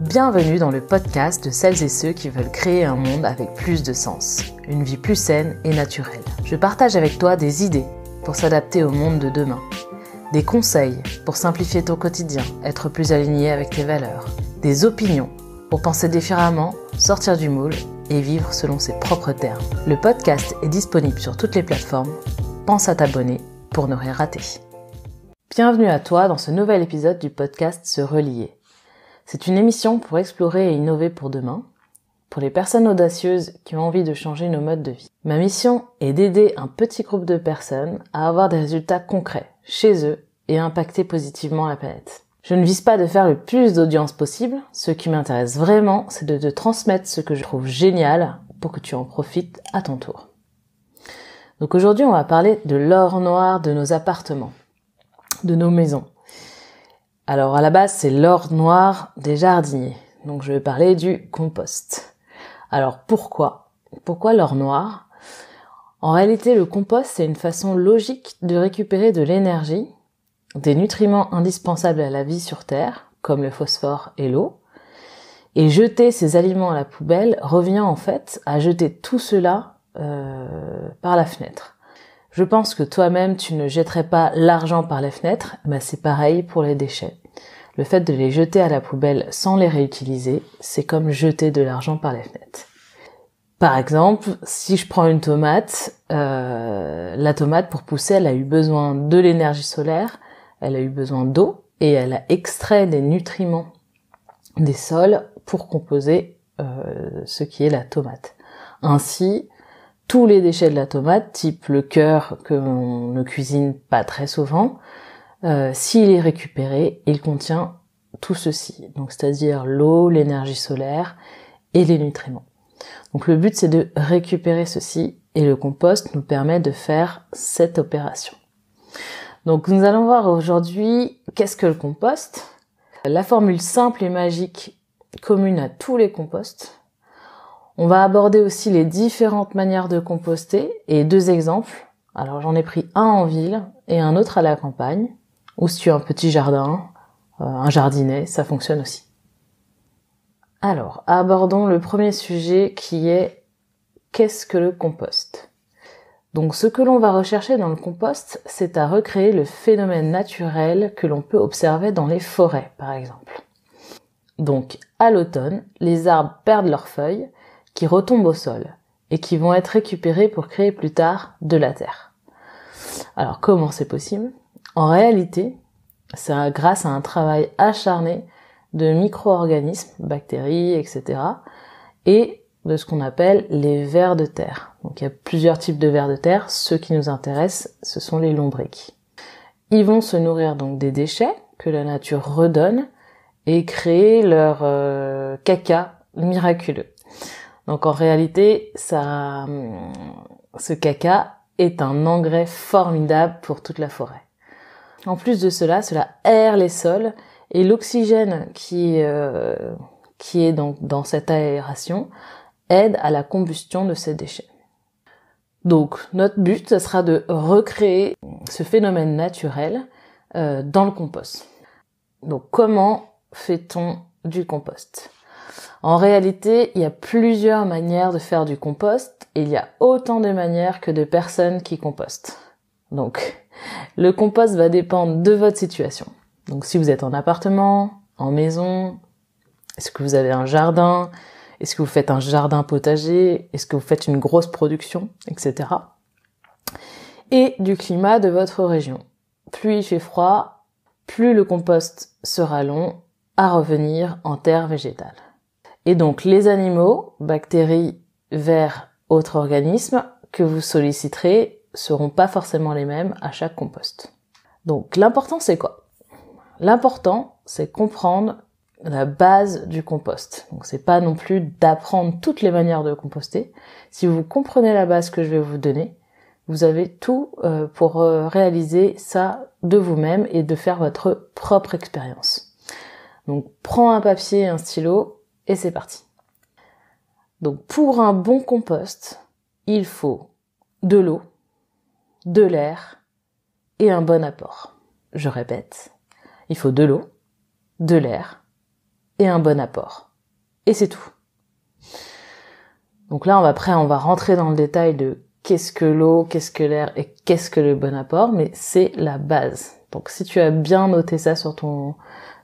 Bienvenue dans le podcast de celles et ceux qui veulent créer un monde avec plus de sens, une vie plus saine et naturelle. Je partage avec toi des idées pour s'adapter au monde de demain, des conseils pour simplifier ton quotidien, être plus aligné avec tes valeurs, des opinions pour penser différemment, sortir du moule et vivre selon ses propres termes. Le podcast est disponible sur toutes les plateformes. Pense à t'abonner pour ne rien rater. Bienvenue à toi dans ce nouvel épisode du podcast Se relier c'est une émission pour explorer et innover pour demain, pour les personnes audacieuses qui ont envie de changer nos modes de vie. Ma mission est d'aider un petit groupe de personnes à avoir des résultats concrets chez eux et impacter positivement la planète. Je ne vise pas de faire le plus d'audience possible, ce qui m'intéresse vraiment, c'est de te transmettre ce que je trouve génial pour que tu en profites à ton tour. Donc aujourd'hui, on va parler de l'or noir de nos appartements, de nos maisons. Alors à la base, c'est l'or noir des jardiniers. Donc je vais parler du compost. Alors pourquoi Pourquoi l'or noir En réalité, le compost, c'est une façon logique de récupérer de l'énergie, des nutriments indispensables à la vie sur Terre, comme le phosphore et l'eau. Et jeter ces aliments à la poubelle revient en fait à jeter tout cela euh, par la fenêtre. Je pense que toi-même, tu ne jetterais pas l'argent par les fenêtres, mais bah, c'est pareil pour les déchets. Le fait de les jeter à la poubelle sans les réutiliser, c'est comme jeter de l'argent par les fenêtres. Par exemple, si je prends une tomate, euh, la tomate pour pousser, elle a eu besoin de l'énergie solaire, elle a eu besoin d'eau et elle a extrait des nutriments des sols pour composer euh, ce qui est la tomate. Ainsi, tous les déchets de la tomate, type le cœur que l'on ne cuisine pas très souvent, euh, s'il est récupéré, il contient tout ceci, donc c'est-à-dire l'eau, l'énergie solaire et les nutriments. Donc le but c'est de récupérer ceci et le compost nous permet de faire cette opération. Donc nous allons voir aujourd'hui qu'est-ce que le compost. La formule simple et magique commune à tous les composts, on va aborder aussi les différentes manières de composter et deux exemples. Alors j'en ai pris un en ville et un autre à la campagne, ou si tu as un petit jardin, euh, un jardinet, ça fonctionne aussi. Alors, abordons le premier sujet qui est qu'est-ce que le compost Donc ce que l'on va rechercher dans le compost, c'est à recréer le phénomène naturel que l'on peut observer dans les forêts, par exemple. Donc à l'automne, les arbres perdent leurs feuilles qui retombent au sol et qui vont être récupérés pour créer plus tard de la terre. Alors comment c'est possible En réalité, c'est grâce à un travail acharné de micro-organismes, bactéries, etc. et de ce qu'on appelle les vers de terre. Donc il y a plusieurs types de vers de terre. Ceux qui nous intéressent, ce sont les lombriques. Ils vont se nourrir donc des déchets que la nature redonne et créer leur euh, caca miraculeux. Donc en réalité, ça, ce caca est un engrais formidable pour toute la forêt. En plus de cela, cela aère les sols et l'oxygène qui, euh, qui est donc dans, cette aération aide à la combustion de ces déchets. Donc notre but, ce sera de recréer ce phénomène naturel euh, dans le compost. Donc comment fait-on du compost en réalité, il y a plusieurs manières de faire du compost et il y a autant de manières que de personnes qui compostent. Donc, le compost va dépendre de votre situation. Donc, si vous êtes en appartement, en maison, est-ce que vous avez un jardin, est-ce que vous faites un jardin potager, est-ce que vous faites une grosse production, etc. Et du climat de votre région. Plus il fait froid, plus le compost sera long à revenir en terre végétale. Et donc les animaux, bactéries, vers autres organismes que vous solliciterez seront pas forcément les mêmes à chaque compost. Donc l'important c'est quoi L'important c'est comprendre la base du compost. Donc c'est pas non plus d'apprendre toutes les manières de composter. Si vous comprenez la base que je vais vous donner, vous avez tout euh, pour euh, réaliser ça de vous-même et de faire votre propre expérience. Donc prends un papier et un stylo, et c'est parti. Donc pour un bon compost, il faut de l'eau, de l'air et un bon apport. Je répète, il faut de l'eau, de l'air et un bon apport. Et c'est tout. Donc là, on va après, on va rentrer dans le détail de qu'est-ce que l'eau, qu'est-ce que l'air et qu'est-ce que le bon apport, mais c'est la base. Donc si tu as bien noté ça sur ton,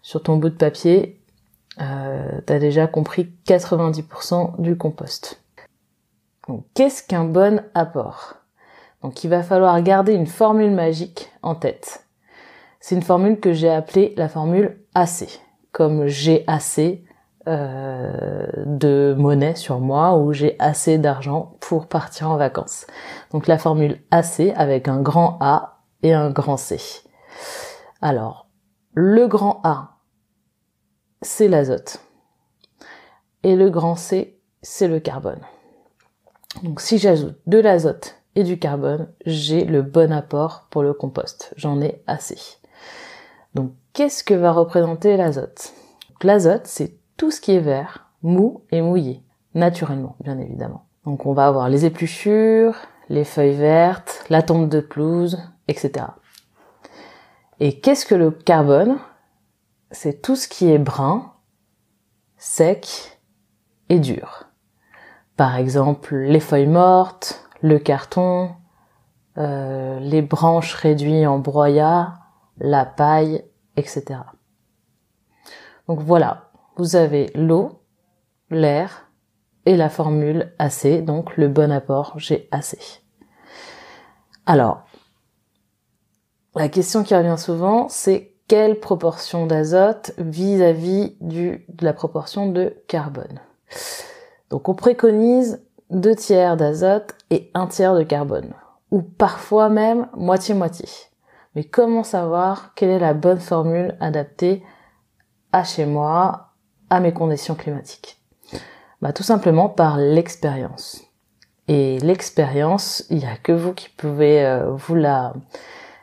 sur ton bout de papier, euh, t'as déjà compris 90% du compost. Qu'est-ce qu'un bon apport Donc il va falloir garder une formule magique en tête. C'est une formule que j'ai appelée la formule AC, comme j'ai assez euh, de monnaie sur moi ou j'ai assez d'argent pour partir en vacances. Donc la formule AC avec un grand A et un grand C. Alors, le grand A, c'est l'azote. Et le grand C, c'est le carbone. Donc si j'ajoute de l'azote et du carbone, j'ai le bon apport pour le compost. J'en ai assez. Donc qu'est-ce que va représenter l'azote L'azote, c'est tout ce qui est vert, mou et mouillé, naturellement, bien évidemment. Donc on va avoir les épluchures, les feuilles vertes, la tombe de pelouse, etc. Et qu'est-ce que le carbone c'est tout ce qui est brun, sec et dur. Par exemple, les feuilles mortes, le carton, euh, les branches réduites en broyat, la paille, etc. Donc voilà, vous avez l'eau, l'air et la formule AC, donc le bon apport j'ai assez. Alors, la question qui revient souvent, c'est quelle proportion d'azote vis-à-vis de la proportion de carbone. Donc on préconise deux tiers d'azote et un tiers de carbone, ou parfois même moitié-moitié. Mais comment savoir quelle est la bonne formule adaptée à chez moi, à mes conditions climatiques bah, Tout simplement par l'expérience. Et l'expérience, il n'y a que vous qui pouvez euh, vous la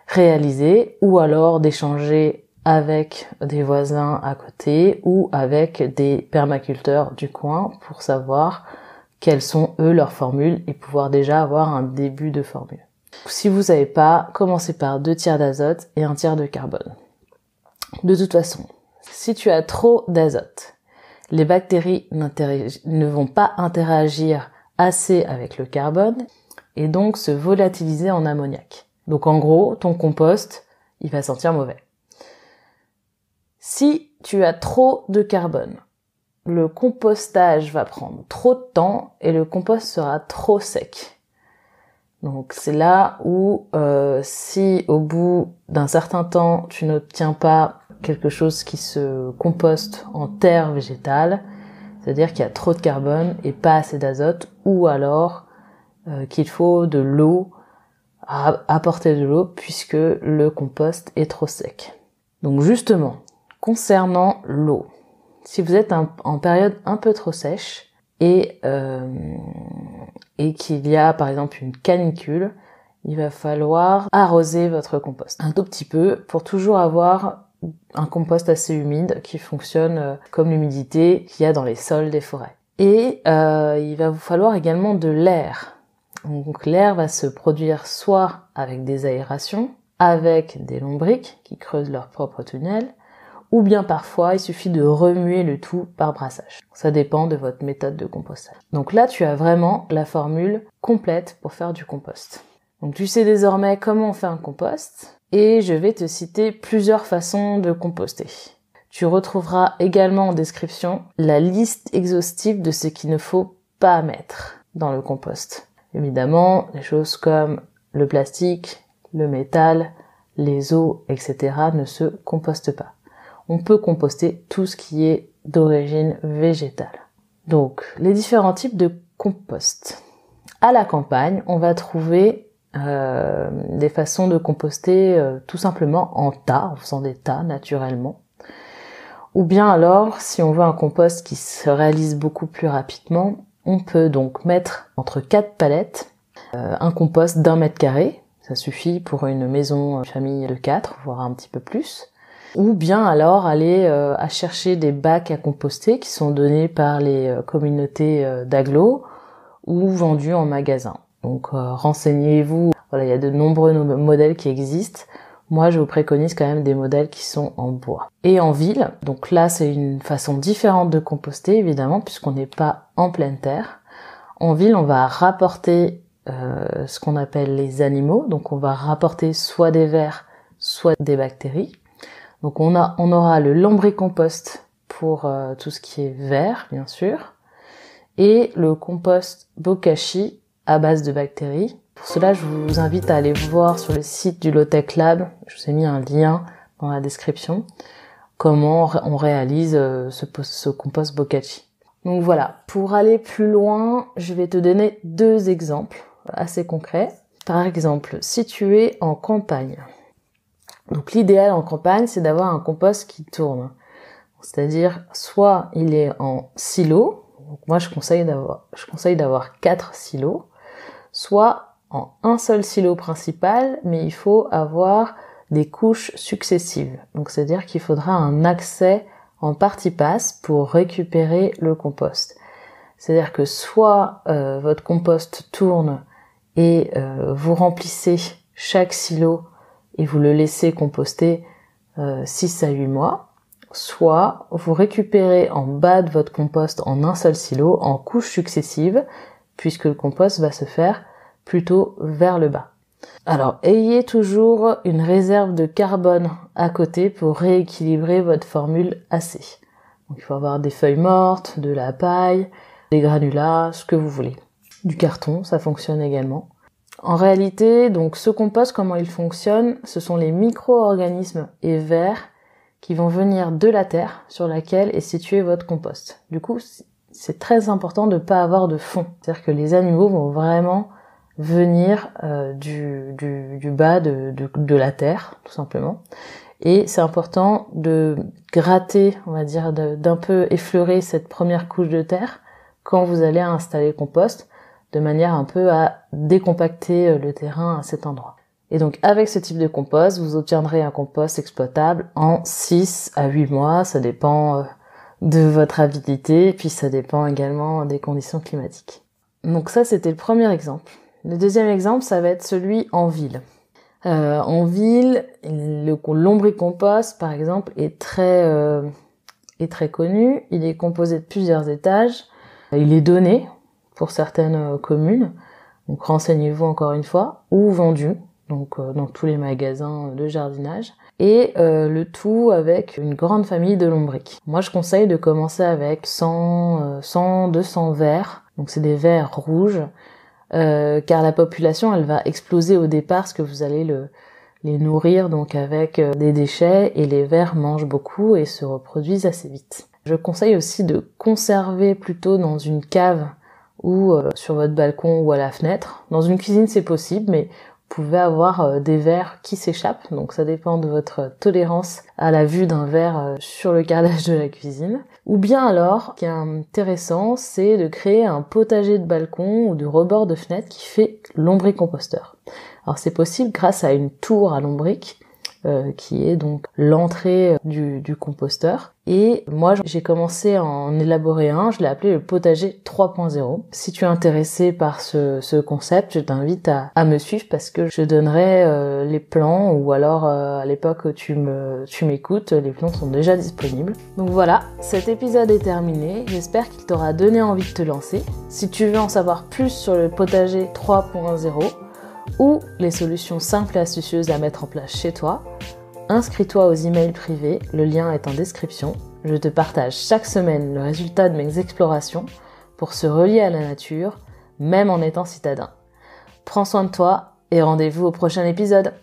réaliser ou alors d'échanger avec des voisins à côté ou avec des permaculteurs du coin pour savoir quelles sont eux leurs formules et pouvoir déjà avoir un début de formule. Si vous n'avez pas, commencez par deux tiers d'azote et un tiers de carbone. De toute façon, si tu as trop d'azote, les bactéries ne vont pas interagir assez avec le carbone et donc se volatiliser en ammoniaque. Donc en gros, ton compost, il va sentir mauvais. Si tu as trop de carbone, le compostage va prendre trop de temps et le compost sera trop sec. Donc c'est là où euh, si au bout d'un certain temps tu n'obtiens pas quelque chose qui se composte en terre végétale, c'est-à-dire qu'il y a trop de carbone et pas assez d'azote, ou alors euh, qu'il faut de l'eau à apporter de l'eau puisque le compost est trop sec. Donc justement, concernant l'eau, si vous êtes en période un peu trop sèche euh, et, qu'il y a par exemple une canicule, il va falloir arroser votre compost un tout petit peu pour toujours avoir un compost assez humide qui fonctionne euh, comme l'humidité qu'il y a dans les sols des forêts. Et euh, il va vous falloir également de l'air donc l'air va se produire soit avec des aérations, avec des lombriques qui creusent leur propre tunnel, ou bien parfois il suffit de remuer le tout par brassage. Ça dépend de votre méthode de compostage. Donc là, tu as vraiment la formule complète pour faire du compost. Donc tu sais désormais comment on fait un compost et je vais te citer plusieurs façons de composter. Tu retrouveras également en description la liste exhaustive de ce qu'il ne faut pas mettre dans le compost. Évidemment, les choses comme le plastique, le métal, les eaux, etc. ne se compostent pas. On peut composter tout ce qui est d'origine végétale. Donc, les différents types de compost. À la campagne, on va trouver euh, des façons de composter euh, tout simplement en tas, en faisant des tas naturellement. Ou bien alors, si on veut un compost qui se réalise beaucoup plus rapidement, on peut donc mettre entre quatre palettes euh, un compost d'un mètre carré, ça suffit pour une maison euh, famille de quatre, voire un petit peu plus. Ou bien alors aller euh, à chercher des bacs à composter qui sont donnés par les communautés d'aglo ou vendus en magasin. Donc renseignez-vous, voilà, il y a de nombreux modèles qui existent. Moi, je vous préconise quand même des modèles qui sont en bois. Et en ville, donc là, c'est une façon différente de composter, évidemment, puisqu'on n'est pas en pleine terre. En ville, on va rapporter euh, ce qu'on appelle les animaux, donc on va rapporter soit des vers, soit des bactéries. Donc on, a, on aura le lombricompost pour euh, tout ce qui est vert, bien sûr, et le compost bokashi à base de bactéries pour cela, je vous invite à aller voir sur le site du Lotech Lab, je vous ai mis un lien dans la description, comment on réalise euh, ce, compost bokashi. Donc voilà, pour aller plus loin, je vais te donner deux exemples assez concrets. Par exemple, situé en campagne. Donc l'idéal en campagne, c'est d'avoir un compost qui tourne. C'est-à-dire, soit il est en silo, moi je conseille d'avoir, je conseille d'avoir quatre silos, soit en un seul silo principal, mais il faut avoir des couches successives. Donc c'est-à-dire qu'il faudra un accès en partie passe pour récupérer le compost. C'est-à-dire que soit euh, votre compost tourne et euh, vous remplissez chaque silo et vous le laissez composter 6 euh, à 8 mois, soit vous récupérez en bas de votre compost en un seul silo en couches successives puisque le compost va se faire plutôt vers le bas. Alors, ayez toujours une réserve de carbone à côté pour rééquilibrer votre formule AC. il faut avoir des feuilles mortes, de la paille, des granulats, ce que vous voulez. Du carton, ça fonctionne également. En réalité, donc ce compost, comment il fonctionne, ce sont les micro-organismes et vers qui vont venir de la terre sur laquelle est situé votre compost. Du coup, c'est très important de ne pas avoir de fond. C'est-à-dire que les animaux vont vraiment venir euh, du, bas de, la terre, tout simplement. Et c'est important de gratter, on va dire, d'un peu effleurer cette première couche de terre quand vous allez installer le compost, de manière un peu à décompacter euh, le terrain à cet endroit. Et donc avec ce type de compost, vous obtiendrez un compost exploitable en 6 à 8 mois, ça dépend euh, de votre habileté, puis ça dépend également des conditions climatiques. Donc ça, c'était le premier exemple. Le deuxième exemple, ça va être celui en ville. Euh, en ville, le compost, par exemple, est très, euh, est très connu. Il est composé de plusieurs étages. Il est donné pour certaines euh, communes. Donc renseignez-vous encore une fois. Ou vendu, donc dans tous les magasins de jardinage. Et le tout avec une grande famille de lombriques. Moi, je conseille de commencer avec 100, 100 200 verres. Donc c'est des verres rouges euh, car la population, elle va exploser au départ, parce que vous allez le, les nourrir donc avec euh, des déchets et les vers mangent beaucoup et se reproduisent assez vite. Je conseille aussi de conserver plutôt dans une cave ou euh, sur votre balcon ou à la fenêtre. Dans une cuisine c'est possible mais vous pouvez avoir des vers qui s'échappent donc ça dépend de votre tolérance à la vue d'un verre sur le carrelage de la cuisine. Ou bien alors, ce qui est intéressant, c'est de créer un potager de balcon ou du rebord de fenêtre qui fait composteur. Alors c'est possible grâce à une tour à lombric euh, qui est donc l'entrée euh, du, composteur. Et moi, j'ai commencé à en élaborer un, je l'ai appelé le potager 3.0. Si tu es intéressé par ce, concept, je t'invite à, me suivre parce que je donnerai euh, les plans ou alors à l'époque où tu m'écoutes, les plans sont déjà disponibles. Donc voilà, cet épisode est terminé. J'espère qu'il t'aura donné envie de te lancer. Si tu veux en savoir plus sur le potager 3.0, ou les solutions simples et astucieuses à mettre en place chez toi, inscris-toi aux emails privés, le lien est en description. Je te partage chaque semaine le résultat de mes explorations pour se relier à la nature, même en étant citadin. Prends soin de toi et rendez-vous au prochain épisode.